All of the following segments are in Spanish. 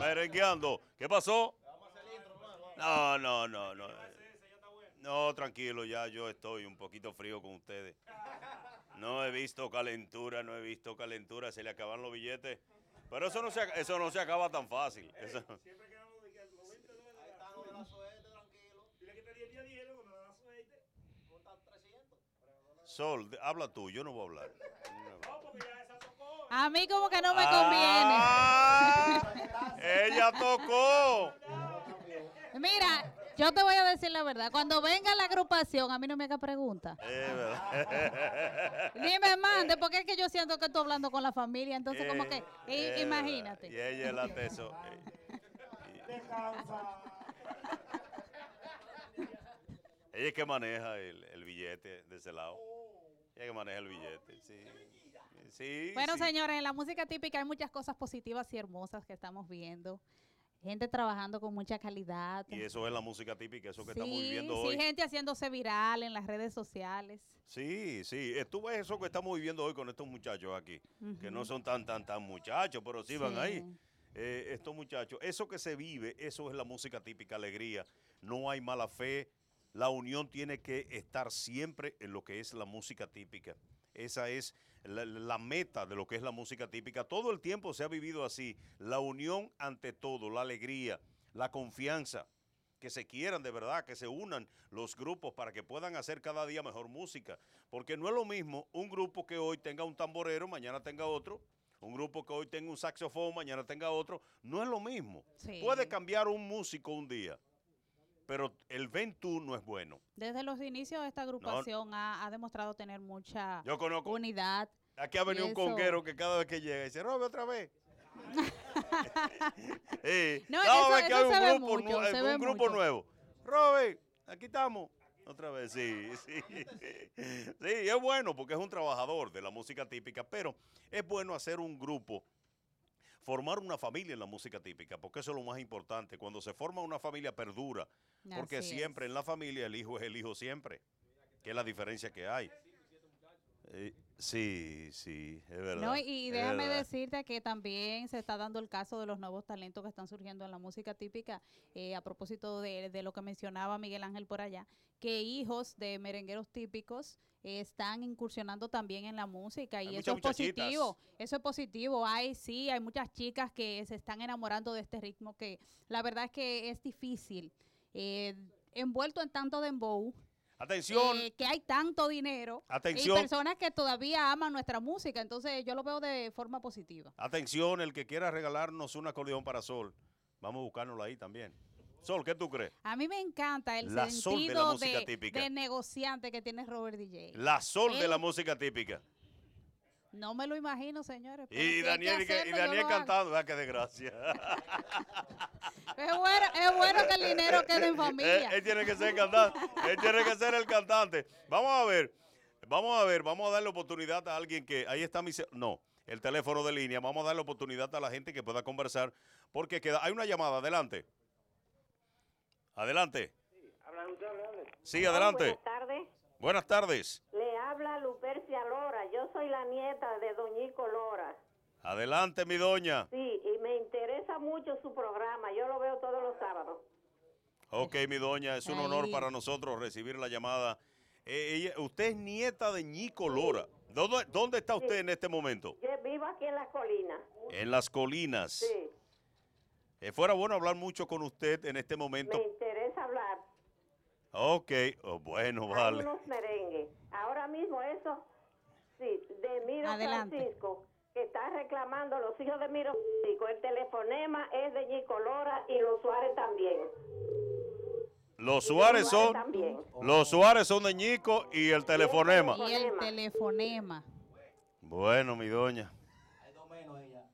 merengueando. ¿Qué pasó? No, no, no, no. No, tranquilo, ya yo estoy un poquito frío con ustedes. No he visto calentura, no he visto calentura, se le acaban los billetes. Pero eso no se, eso no se acaba tan fácil. Sol, habla tú, yo no voy a hablar. A mí como que no me conviene. Ah, tocó. Mira, yo te voy a decir la verdad. Cuando venga la agrupación, a mí no me haga preguntas. Ni me mande, porque es que yo siento que estoy hablando con la familia. Entonces, como que, eh, imagínate. Y ella es la teso. Ella es que maneja el, el, billete de ese lado. Ella es que maneja el billete, sí bueno, señores, en la música típica hay muchas cosas positivas y hermosas que estamos viendo. Gente trabajando con mucha calidad. Y eso es la música típica, eso que estamos viviendo hoy. Sí, gente haciéndose viral en las redes sociales. Sí, sí. Eh, tú eso que estamos viviendo hoy con estos muchachos aquí, que no son tan, tan, tan muchachos, pero sí, van ahí. Eh, estos muchachos, eso que se vive, eso es la música típica, alegría. No hay mala fe. La unión tiene que estar siempre en lo que es la música típica. Esa es la, meta de lo que es la música típica. Todo el tiempo se ha vivido así, la unión ante todo, la alegría, la confianza, que se quieran de verdad, que se unan los grupos para que puedan hacer cada día mejor música. Porque no es lo mismo un grupo que hoy tenga un tamborero, mañana tenga otro. Un grupo que hoy tenga un saxofón, mañana tenga otro, no es lo mismo. Puede cambiar un músico un día, pero el ventú no es bueno. Desde los inicios de esta agrupación ha, demostrado tener mucha Yo conozco, unidad. Aquí ha venido un conguero que cada vez que llega dice, robe otra vez. no, cada vez que hay un grupo, nuevo, robe, aquí estamos. Otra vez, sí, sí. Sí, es bueno porque es un trabajador de la música típica, pero es bueno hacer un grupo, formar una familia en la música típica, porque eso es lo más importante. Cuando se forma una familia perdura porque siempre en la familia el hijo es el hijo siempre, que es la diferencia que hay. Eh, sí, sí, es verdad. No, y déjame decirte que también se está dando el caso de los nuevos talentos que están surgiendo en la música típica, eh, a propósito de, lo que mencionaba Miguel Ángel por allá, que hijos de merengueros típicos eh, están incursionando también en la música y eso es positivo, eso es positivo. Hay sí, hay muchas chicas que se están enamorando de este ritmo que la verdad es que es difícil eh, envuelto en tanto dembow. Atención. Eh, que hay tanto dinero. Atención. Y personas que todavía aman nuestra música. Entonces yo lo veo de forma positiva. Atención, el que quiera regalarnos un acordeón para Sol, vamos a buscárnoslo ahí también. Sol, ¿qué tú crees? A mí me encanta el sentido de, negociante que tiene Robert DJ. La sol de la música típica. No me lo imagino, señores. Y Daniel, que y cantando, ah, que de desgracia. Es bueno, que el dinero eh, quede en eh, eh, familia. Él, tiene que ser Él tiene que ser el cantante. Vamos a ver. Vamos a ver. Vamos a darle oportunidad a alguien que. Ahí está mi. No, el teléfono de línea. Vamos a darle oportunidad a la gente que pueda conversar. Porque queda. Hay una llamada. Adelante. Adelante. Sí, adelante. Buenas tardes. Buenas tardes. Le habla Lupercia Lora. Yo soy la nieta de Doñico Lora. Adelante, mi doña. Sí, y me interesa mucho su programa. Yo lo veo todos los sábados. Ok, mi doña, es un honor para nosotros recibir la llamada. Eh, usted es nieta de Ñico Lora. ¿Dónde, está usted en este momento? Yo vivo aquí en las colinas. En las colinas. Sí. Eh, fuera bueno hablar mucho con usted en este momento. Me interesa hablar. Ok, oh, bueno, vale. merengues. Ahora mismo eso, sí, de Mira Francisco que está reclamando los hijos de Miro El telefonema es de Lora y los Suárez también. Los Suárez, son los Suárez son de Ñico y el telefonema. Y el telefonema. Bueno, mi doña. Mm, hay dos menos ella.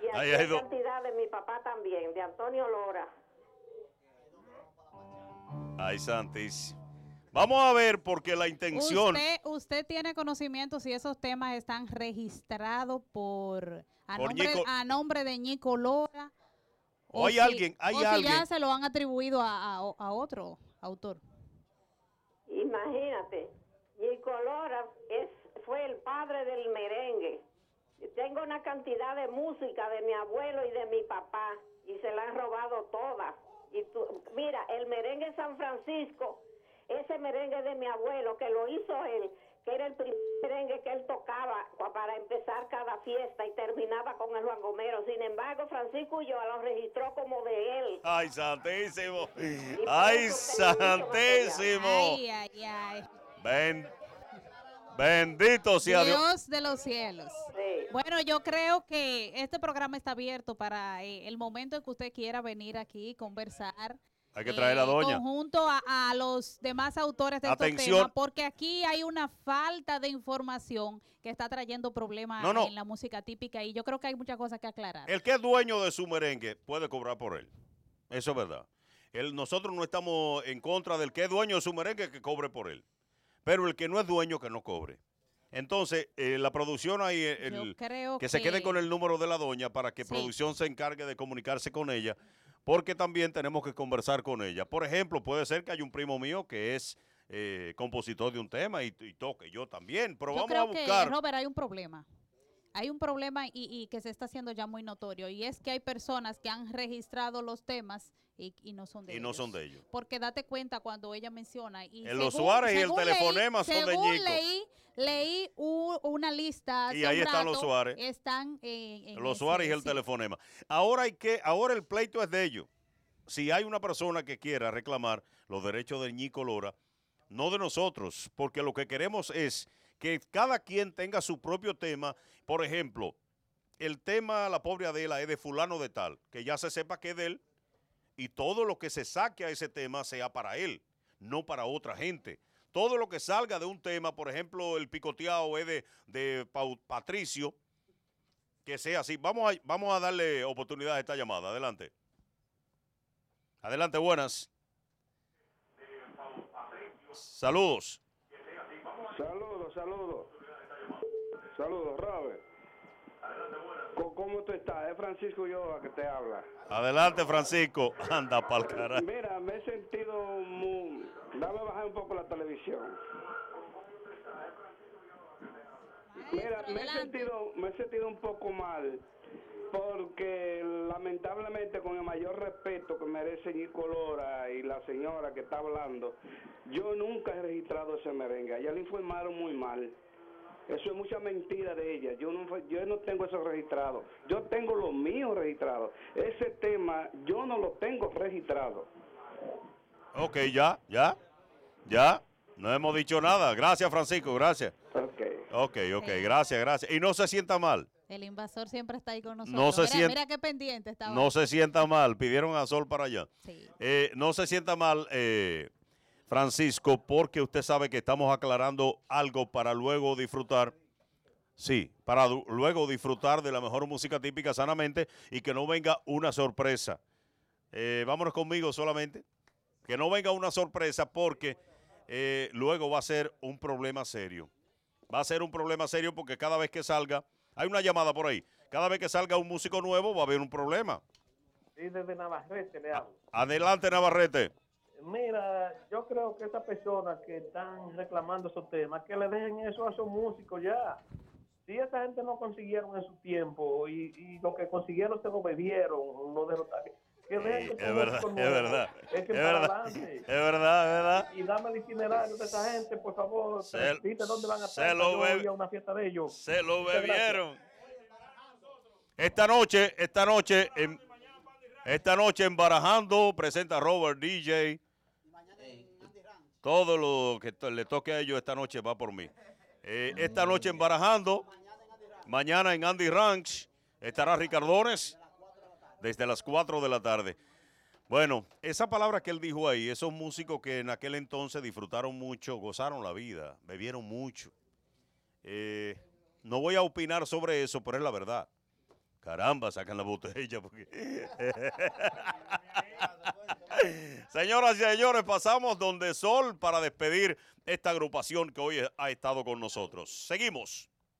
Y hay, dos. cantidad de mi papá también, de Antonio Lora. Ay, santísimo. Vamos a ver, porque la intención. Usted, tiene conocimiento si esos temas están registrados por. A, nombre, de Nico Lora. O, hay alguien, o Si ya se lo han atribuido a, otro autor. Imagínate, Nico Lora fue el padre del merengue. Tengo una cantidad de música de mi abuelo y de mi papá, y se la han robado todas. Y mira, el merengue San Francisco ese merengue de mi abuelo, que lo hizo él, que era el primer merengue que él tocaba para empezar cada fiesta y terminaba con el Juan Gomero. Sin embargo, Francisco yo lo registró como de él. ¡Ay, santísimo! ¡Ay, santísimo! ¡Ay, Bendito sea Dios. Dios de los cielos. Bueno, yo creo que este programa está abierto para eh, el momento en que usted quiera venir aquí, y conversar, hay que traer a eh, Doña. Conjunto a, los demás autores de Atención. estos temas, porque aquí hay una falta de información que está trayendo problemas en la música típica y yo creo que hay muchas cosas que aclarar. El que es dueño de su merengue puede cobrar por él. Eso es verdad. nosotros no estamos en contra del que es dueño de su merengue que cobre por él. Pero el que no es dueño que no cobre. Entonces, eh, la producción ahí, el, que, que, se quede con el número de la doña para que producción se encargue de comunicarse con ella porque también tenemos que conversar con ella. Por ejemplo, puede ser que hay un primo mío que es eh, compositor de un tema y, toque yo también, pero vamos a buscar. Que, Robert, hay un problema. Hay un problema y que se está haciendo ya muy notorio y es que hay personas que han registrado los temas y, no son de ellos. Porque date cuenta cuando ella menciona. Y Suárez y el telefonema son de Ñico. Leí, leí una lista. Y ahí están los Suárez. Están en, los Suárez y el telefonema. Ahora, hay que, ahora el pleito es de ellos. Si hay una persona que quiera reclamar los derechos de Ñico Lora, no de nosotros, porque lo que queremos es que cada quien tenga su propio tema. Por ejemplo, el tema, la pobre Adela, es de fulano de tal, que ya se sepa que es de él, y todo lo que se saque a ese tema sea para él, no para otra gente. Todo lo que salga de un tema, por ejemplo, el picoteado es de, de Patricio, que sea así. Vamos a, vamos a darle oportunidad a esta llamada. Adelante. Adelante, buenas. Saludos. Saludos, saludos. Saludos, Rabe. ¿cómo tú estás? Es Francisco que te habla. Adelante, Francisco. Anda pa'l carajo. Mira, me he sentido muy... Dame bajar un poco la televisión. Mira, me he, sentido, me he sentido un poco mal porque lamentablemente con el mayor respeto que merece Nicolora y la señora que está hablando, yo nunca he registrado ese merengue. ya le informaron muy mal. Eso es mucha mentira de ella. Yo no, yo no tengo eso registrado. Yo tengo lo mío registrado. Ese tema yo no lo tengo registrado. Ok, ya, ya, ya. No hemos dicho nada. Gracias, Francisco, gracias. Ok. Ok, gracias, gracias. Y no se sienta mal. El invasor siempre está ahí con nosotros. mira, sienta, qué pendiente está. No se sienta mal. Pidieron a Sol para allá. Eh, no se sienta mal. Eh, Francisco, porque usted sabe que estamos aclarando algo para luego disfrutar. Sí, para luego disfrutar de la mejor música típica sanamente y que no venga una sorpresa. Eh, vámonos conmigo solamente. Que no venga una sorpresa porque eh, luego va a ser un problema serio. Va a ser un problema serio porque cada vez que salga, hay una llamada por ahí, cada vez que salga un músico nuevo va a haber un problema. Sí, desde Navarrete le Adelante, Navarrete. Mira, yo creo que esas personas que están reclamando esos temas, que le dejen eso a esos músicos ya. Si esa gente no consiguieron en su tiempo y, lo que consiguieron se lo bebieron, no derrotaron. es, verdad, es verdad. Es, verdad es verdad, Y, dame el itinerario de esa gente, por favor. Se, dónde van a estar. lo fiesta de ellos. Se lo bebieron. Esta noche, esta noche, esta noche embarajando presenta Robert DJ todo lo que le toque a ellos esta noche va por mí. Eh, ah, esta noche en mañana en Andy Ranch, estará Ricardones desde las 4 de la tarde. Bueno, esa palabra que él dijo ahí, esos músicos que en aquel entonces disfrutaron mucho, gozaron la vida, bebieron mucho. Eh, no voy a opinar sobre eso, pero es la verdad. Caramba, sacan la botella porque... Señoras y señores, pasamos donde Sol para despedir esta agrupación que hoy ha estado con nosotros. Seguimos.